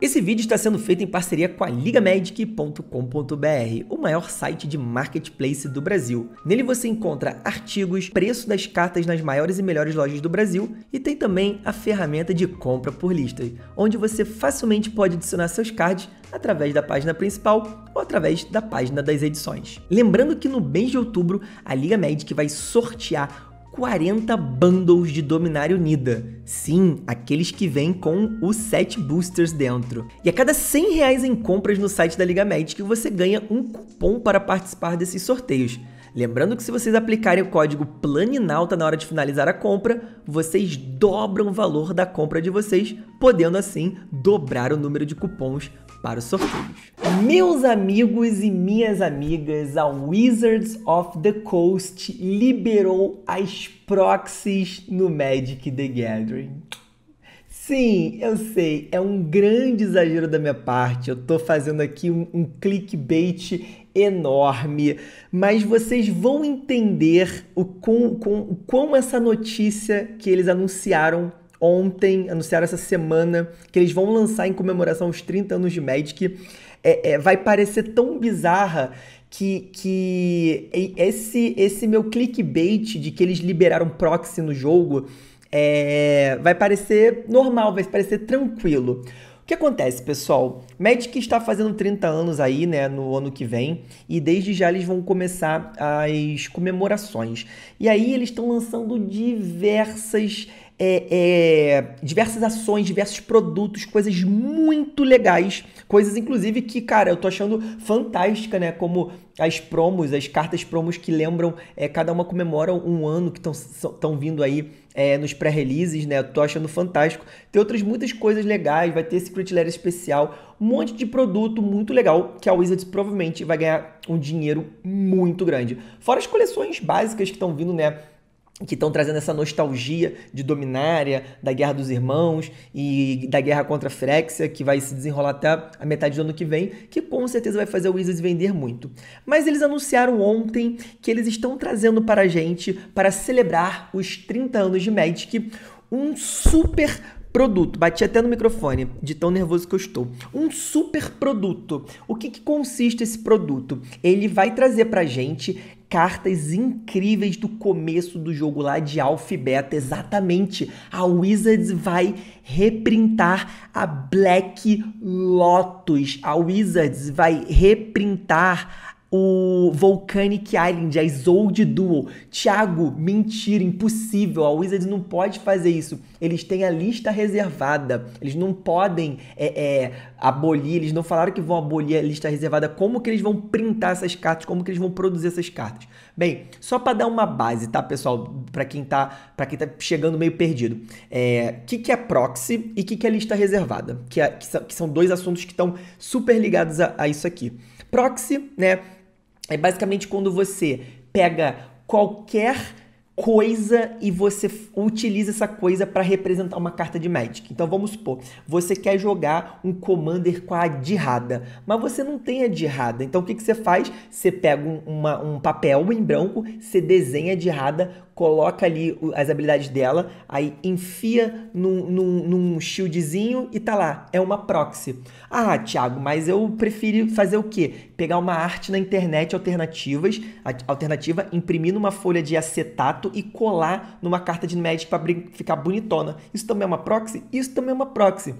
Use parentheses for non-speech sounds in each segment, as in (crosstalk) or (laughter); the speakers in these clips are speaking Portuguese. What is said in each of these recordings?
Esse vídeo está sendo feito em parceria com a ligamedic.com.br, o maior site de marketplace do Brasil. Nele você encontra artigos, preço das cartas nas maiores e melhores lojas do Brasil e tem também a ferramenta de compra por listas, onde você facilmente pode adicionar seus cards através da página principal ou através da página das edições. Lembrando que no mês de outubro a Liga vai sortear 40 bundles de Dominário Nida. Sim, aqueles que vêm com os 7 boosters dentro. E a cada 100 reais em compras no site da Liga Magic, você ganha um cupom para participar desses sorteios. Lembrando que se vocês aplicarem o código PLANINALTA na hora de finalizar a compra, vocês dobram o valor da compra de vocês, podendo assim dobrar o número de cupons para os sorteios. Meus amigos e minhas amigas, a Wizards of the Coast liberou as proxies no Magic the Gathering. Sim, eu sei, é um grande exagero da minha parte. Eu tô fazendo aqui um, um, clickbait enorme, mas vocês vão entender o quão, com, o quão essa notícia que eles anunciaram ontem, anunciaram essa semana, que eles vão lançar em comemoração aos 30 anos de Magic. É, é, vai parecer tão bizarra que, que esse, esse meu clickbait de que eles liberaram proxy no jogo é, vai parecer normal, vai parecer tranquilo. O que acontece, pessoal? Magic está fazendo 30 anos aí, né, no ano que vem, e desde já eles vão começar as comemorações. E aí eles estão lançando diversas é, é, diversas ações, diversos produtos, coisas muito legais. Coisas, inclusive, que, cara, eu tô achando fantástica, né? Como as promos, as cartas promos que lembram, é, cada uma comemora um ano que estão vindo aí é, nos pré-releases, né? Eu tô achando fantástico. Tem outras muitas coisas legais, vai ter Secret Lair especial, um monte de produto muito legal que a Wizards provavelmente vai ganhar um dinheiro muito grande. Fora as coleções básicas que estão vindo, né? que estão trazendo essa nostalgia de Dominária, da Guerra dos Irmãos e da guerra contra a Frexia, que vai se desenrolar até a metade do ano que vem, que com certeza vai fazer o Wizards vender muito. Mas eles anunciaram ontem que eles estão trazendo para a gente, para celebrar os 30 anos de Magic, um super produto, bati até no microfone, de tão nervoso que eu estou. Um super produto. O que, que consiste esse produto? Ele vai trazer para a gente cartas incríveis do começo do jogo lá de Alpha Beta. Exatamente. A Wizards vai reprintar a Black Lotus. A Wizards vai reprintar o Volcanic Island, a Isolde Duo. Thiago, mentira, impossível. A Wizards não pode fazer isso. Eles têm a lista reservada. Eles não podem é, é, abolir, eles não falaram que vão abolir a lista reservada. Como que eles vão printar essas cartas? Como que eles vão produzir essas cartas? Bem, só para dar uma base, tá, pessoal? Para quem tá, para quem tá chegando meio perdido. O é, que, que é proxy e o que, que é lista reservada? Que, é, que, são, que são dois assuntos que estão super ligados a, a isso aqui. Proxy, né? é basicamente quando você pega qualquer coisa e você utiliza essa coisa para representar uma carta de Magic. Então vamos supor, você quer jogar um Commander com a Dirrada, mas você não tem a Dirrada. Então o que, que você faz? Você pega um, uma, um papel em branco, você desenha a Dirrada, coloca ali as habilidades dela, aí enfia num, num, num shieldzinho e tá lá. É uma proxy. Ah, Thiago, mas eu prefiro fazer o quê? Pegar uma arte na internet alternativas, alternativa, imprimir numa folha de acetato e colar numa carta de Magic para ficar bonitona. Isso também é uma proxy? Isso também é uma proxy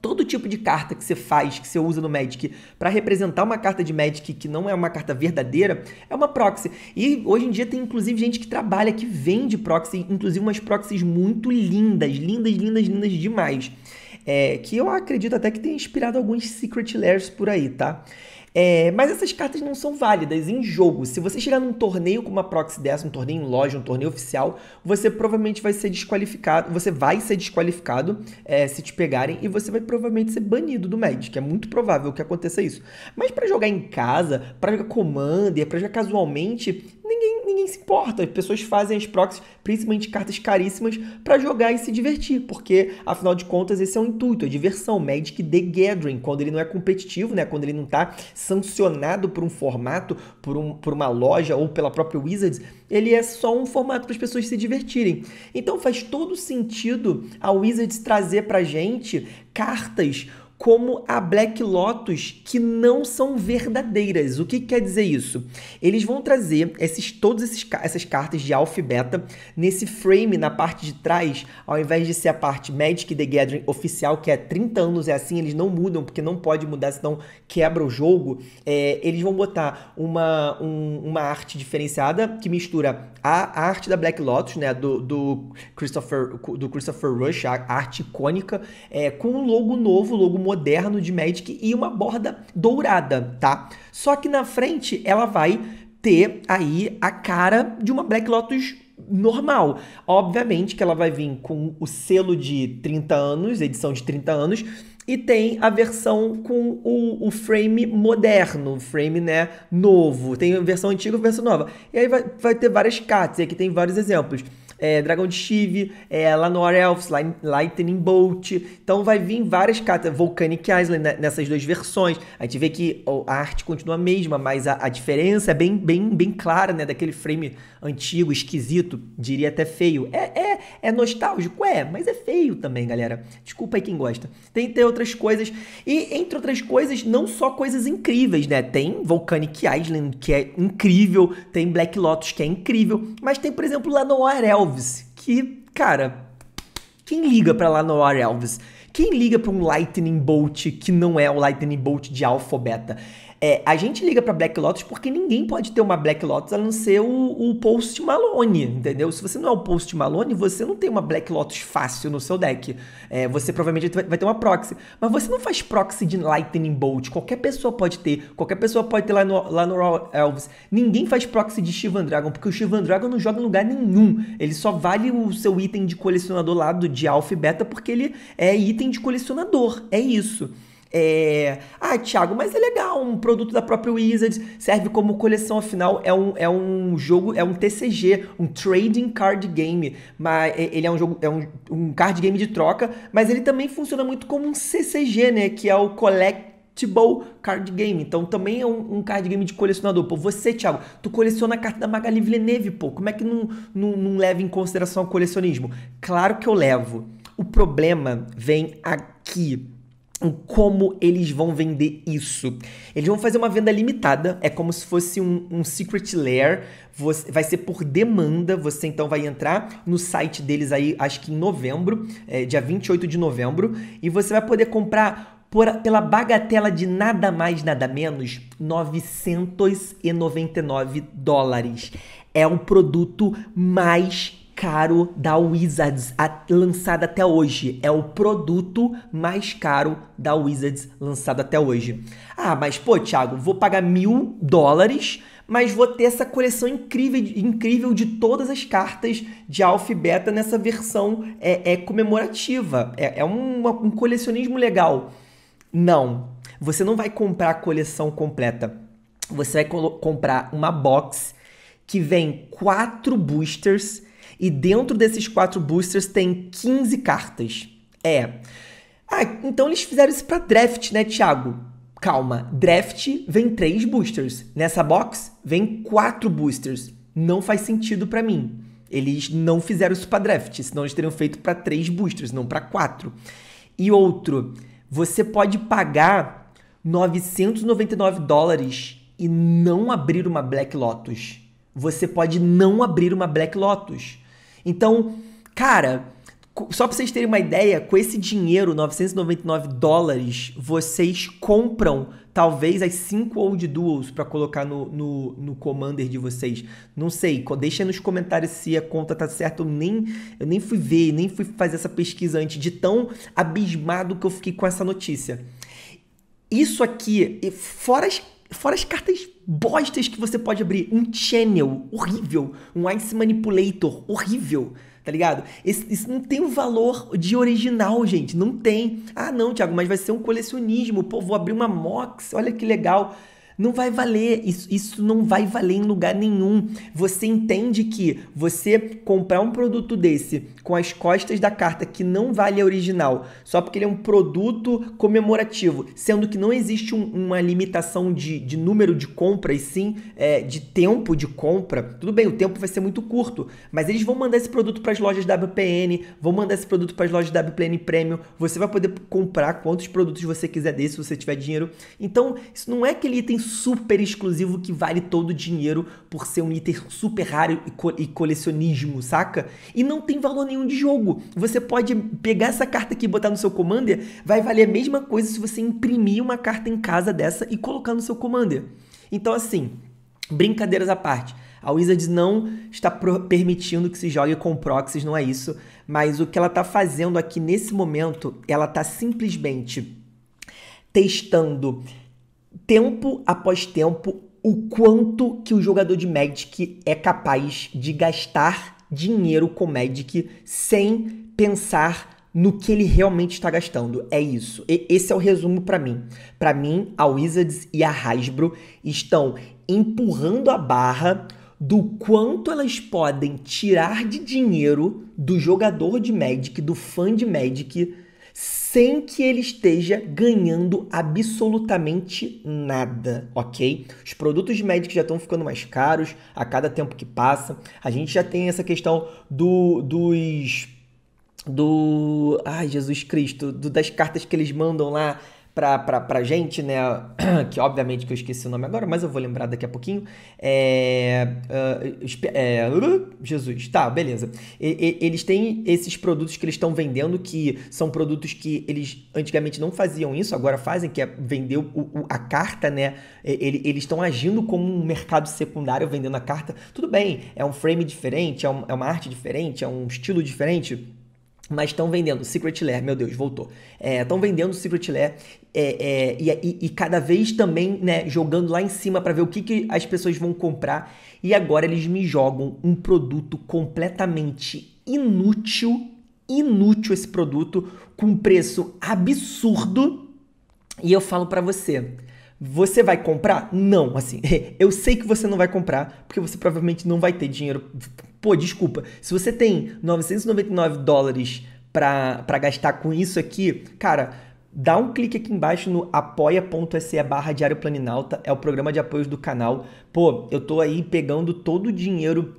todo tipo de carta que você faz, que você usa no Magic, para representar uma carta de Magic que não é uma carta verdadeira, é uma proxy. E hoje em dia tem inclusive gente que trabalha, que vende proxy, inclusive umas proxies muito lindas, lindas, lindas, lindas demais. É, que eu acredito até que tenha inspirado alguns Secret Lairs por aí, tá? É, mas essas cartas não são válidas em jogo. Se você chegar num torneio com uma proxy dessa, um torneio em loja, um torneio oficial, você provavelmente vai ser desqualificado, você vai ser desqualificado é, se te pegarem e você vai provavelmente ser banido do Magic. É muito provável que aconteça isso. Mas para jogar em casa, para jogar Commander, para jogar casualmente, ninguém, ninguém se importa. As pessoas fazem as proxies, principalmente cartas caríssimas, para jogar e se divertir, porque afinal de contas esse é o intuito, é diversão. Magic The Gathering, quando ele não é competitivo, né? quando ele não está sancionado por um formato, por, um, por uma loja ou pela própria Wizards, ele é só um formato para as pessoas se divertirem. Então faz todo sentido a Wizards trazer para gente cartas como a Black Lotus que não são verdadeiras. O que, que quer dizer isso? Eles vão trazer esses, todas esses, essas cartas de Alpha e beta nesse frame na parte de trás, ao invés de ser a parte Magic the Gathering oficial, que é 30 anos, é assim, eles não mudam, porque não pode mudar, senão quebra o jogo. É, eles vão botar uma, um, uma arte diferenciada que mistura a, a, arte da Black Lotus, né, do, do, Christopher, do Christopher Rush, a arte icônica, é, com um logo novo, logo moderno de Magic e uma borda dourada, tá? Só que na frente ela vai ter aí a cara de uma Black Lotus normal. Obviamente que ela vai vir com o selo de 30 anos, edição de 30 anos, e tem a versão com o, o frame moderno, frame né, novo. Tem a versão antiga e a versão nova. E aí vai, vai ter várias cartas, e aqui tem vários exemplos é, Dragão de Chive, é, Elves, Lightning Bolt. Então vai vir várias cartas, Volcanic Island né, nessas duas versões. A gente vê que a arte continua a mesma, mas a, a diferença é bem, bem, bem clara, né? Daquele frame antigo, esquisito, diria até feio. É, é, é nostálgico? É, mas é feio também, galera. Desculpa aí quem gosta. Tem que ter outras coisas. E entre outras coisas, não só coisas incríveis, né? Tem Volcanic Island, que é incrível. Tem Black Lotus, que é incrível. Mas tem, por exemplo, Lanor Elves que, cara, quem liga para Lanoir Alves? Quem liga para um Lightning Bolt que não é o Lightning Bolt de alfa beta? É, a gente liga para Black Lotus porque ninguém pode ter uma Black Lotus a não ser o, o Post Malone, entendeu? Se você não é o Post Malone, você não tem uma Black Lotus fácil no seu deck. É, você provavelmente vai ter uma proxy. Mas você não faz proxy de Lightning Bolt. Qualquer pessoa pode ter. Qualquer pessoa pode ter lá no, lá no Raw Elves. Ninguém faz proxy de Shivan Dragon, porque o Shivan Dragon não joga em lugar nenhum. Ele só vale o seu item de colecionador lá do, de Alpha e Beta porque ele é item de colecionador. É isso. É... Ah, Thiago, mas é legal, um produto da própria Wizards, serve como coleção, afinal é um, é um jogo, é um TCG, um Trading Card Game, mas é, ele é um jogo, é um, um card game de troca, mas ele também funciona muito como um CCG, né, que é o Collectible Card Game. Então também é um, um, card game de colecionador. Pô, você, Thiago, tu coleciona a carta da Magali Villeneuve, pô. Como é que não, não, não leva em consideração o colecionismo? Claro que eu levo. O problema vem aqui como eles vão vender isso. Eles vão fazer uma venda limitada, é como se fosse um, um secret lair, você, vai ser por demanda, você então vai entrar no site deles aí, acho que em novembro, é, dia 28 de novembro, e você vai poder comprar por, pela bagatela de nada mais, nada menos, 999 dólares. É o produto mais caro da Wizards lançado até hoje. É o produto mais caro da Wizards lançado até hoje. Ah, mas pô, Thiago, vou pagar mil dólares, mas vou ter essa coleção incrível, incrível de todas as cartas de Alpha Beta nessa versão é, é comemorativa. É, é um, um colecionismo legal. Não, você não vai comprar a coleção completa. Você vai comprar uma box que vem quatro boosters e dentro desses quatro boosters tem 15 cartas. É. Ah, então eles fizeram isso para draft, né, Thiago? Calma, draft vem três boosters. Nessa box vem quatro boosters. Não faz sentido para mim. Eles não fizeram isso para draft, senão eles teriam feito para três boosters, não para quatro. E outro, você pode pagar 999 dólares e não abrir uma Black Lotus. Você pode não abrir uma Black Lotus. Então, cara, só pra vocês terem uma ideia, com esse dinheiro, 999 dólares, vocês compram talvez as 5 old duels para colocar no, no, no, commander de vocês. Não sei, deixa nos comentários se a conta tá certa. Eu nem, eu nem fui ver, nem fui fazer essa pesquisa antes, de tão abismado que eu fiquei com essa notícia. Isso aqui, fora as Fora as cartas bostas que você pode abrir. Um channel horrível. Um Ice Manipulator horrível. Tá ligado? Esse, isso não tem o um valor de original, gente. Não tem. Ah, não, Thiago, mas vai ser um colecionismo. Pô, vou abrir uma Mox. Olha que legal. Não vai valer, isso, isso não vai valer em lugar nenhum. Você entende que você comprar um produto desse com as costas da carta que não vale a original, só porque ele é um produto comemorativo, sendo que não existe um, uma limitação de, de número de compras, sim é, de tempo de compra. Tudo bem, o tempo vai ser muito curto, mas eles vão mandar esse produto para as lojas WPN, vão mandar esse produto para as lojas WPN Premium. Você vai poder comprar quantos produtos você quiser desse, se você tiver dinheiro. Então, isso não é aquele item super exclusivo que vale todo o dinheiro por ser um item super raro e, co e colecionismo, saca? E não tem valor nenhum de jogo. Você pode pegar essa carta aqui e botar no seu commander, vai valer a mesma coisa se você imprimir uma carta em casa dessa e colocar no seu commander. Então, assim, brincadeiras à parte. A Wizards não está permitindo que se jogue com proxies, não é isso. Mas o que ela está fazendo aqui nesse momento, ela está simplesmente testando tempo após tempo o quanto que o jogador de Magic é capaz de gastar dinheiro com Magic sem pensar no que ele realmente está gastando. É isso. E esse é o resumo para mim. Para mim, a Wizards e a Hasbro estão empurrando a barra do quanto elas podem tirar de dinheiro do jogador de Magic, do fã de Magic, sem que ele esteja ganhando absolutamente nada, ok? Os produtos médicos já estão ficando mais caros a cada tempo que passa. A gente já tem essa questão do, dos do. Ai, Jesus Cristo, do, das cartas que eles mandam lá pra, pra, pra gente, né? (clears throat) Que obviamente que eu esqueci o nome agora, mas eu vou lembrar daqui a pouquinho. É, ah, é, uh, Jesus, tá, beleza. E, e, eles têm esses produtos que eles estão vendendo, que são produtos que eles antigamente não faziam isso, agora fazem, que é vender o, o, a carta, né? eles estão agindo como um mercado secundário vendendo a carta. Tudo bem, é um frame diferente, é, um, é uma arte diferente, é um estilo diferente. Mas estão vendendo Secret Lair, meu Deus, voltou. É, estão é, vendendo Secret Lair é, é, e, e, cada vez também né, jogando lá em cima para ver o que, que as pessoas vão comprar. E agora eles me jogam um produto completamente inútil, inútil esse produto, com um preço absurdo. E eu falo para você, você vai comprar? Não, assim, (laughs) eu sei que você não vai comprar, porque você provavelmente não vai ter dinheiro. Pô, desculpa, se você tem 999 dólares para gastar com isso aqui, cara Dá um clique aqui embaixo no apoia.se barra Diário Planinalta, é o programa de apoios do canal. Pô, eu tô aí pegando todo o dinheiro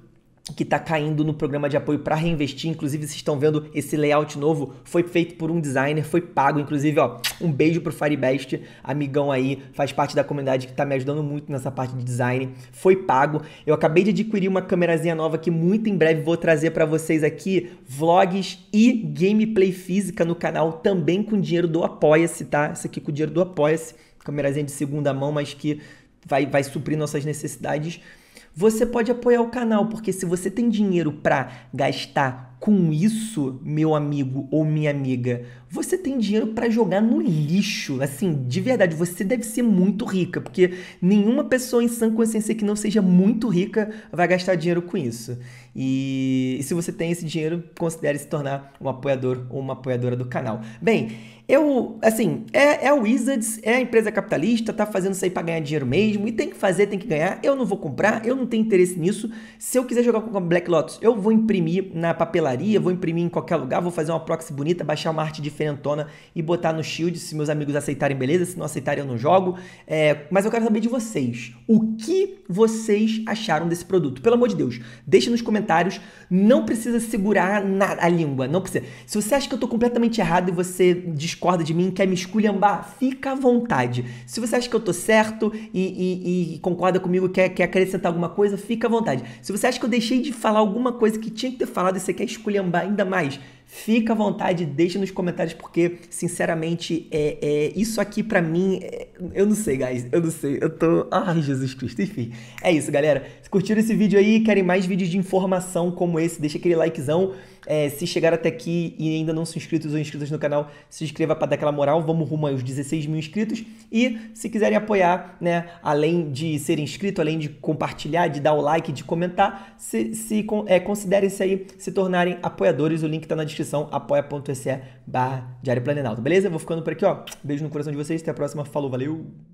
que está caindo no programa de apoio para reinvestir. Inclusive, vocês estão vendo esse layout novo, foi feito por um designer, foi pago. Inclusive, ó, um beijo pro Firebest, amigão aí, faz parte da comunidade que está me ajudando muito nessa parte de design. Foi pago. Eu acabei de adquirir uma câmerazinha nova que muito em breve vou trazer para vocês aqui vlogs e gameplay física no canal também com dinheiro do Apoia-se, tá? Isso aqui com dinheiro do Apoia-se, câmerazinha de segunda mão, mas que vai vai suprir nossas necessidades. Você pode apoiar o canal, porque se você tem dinheiro para gastar com isso, meu amigo ou minha amiga, você tem dinheiro para jogar no lixo. Assim, de verdade, você deve ser muito rica, porque nenhuma pessoa em sã consciência que não seja muito rica vai gastar dinheiro com isso. E, e se você tem esse dinheiro, considere se tornar um apoiador ou uma apoiadora do canal. Bem, eu, assim, é, é o Wizards, é a empresa capitalista, tá fazendo isso aí pra ganhar dinheiro mesmo, e tem que fazer, tem que ganhar. Eu não vou comprar, eu não tenho interesse nisso. Se eu quiser jogar com a Black Lotus, eu vou imprimir na papelaria papelaria, vou imprimir em qualquer lugar, vou fazer uma proxy bonita, baixar uma arte diferentona e botar no Shield se meus amigos aceitarem, beleza? Se não aceitarem, eu não jogo. É, mas eu quero saber de vocês. O que vocês acharam desse produto? Pelo amor de Deus, deixa nos comentários. Não precisa segurar na, a língua, não precisa. Se você acha que eu tô completamente errado e você discorda de mim, quer me esculhambar, fica à vontade. Se você acha que eu tô certo e, e, e concorda comigo, quer, quer acrescentar alguma coisa, fica à vontade. Se você acha que eu deixei de falar alguma coisa que tinha que ter falado e você quer esculhambar ainda mais, fica à vontade, deixa nos comentários, porque, sinceramente, é, é isso aqui para mim, é, eu não sei, guys, eu não sei, eu tô... Ai, Jesus Cristo, enfim. É isso, galera. Se curtiram esse vídeo aí, querem mais vídeos de informação como esse, deixa aquele likezão. É, se chegar até aqui e ainda não são inscritos ou inscritas no canal, se inscreva para dar aquela moral. Vamos rumo aos 16 mil inscritos. E se quiserem apoiar, né, além de ser inscrito, além de compartilhar, de dar o like, de comentar, se, se é, considerem-se aí se tornarem apoiadores. O link está na descrição, apoia.se barra Diário Planalto. Beleza? vou ficando por aqui, ó. Beijo no coração de vocês. Até a próxima. Falou, valeu!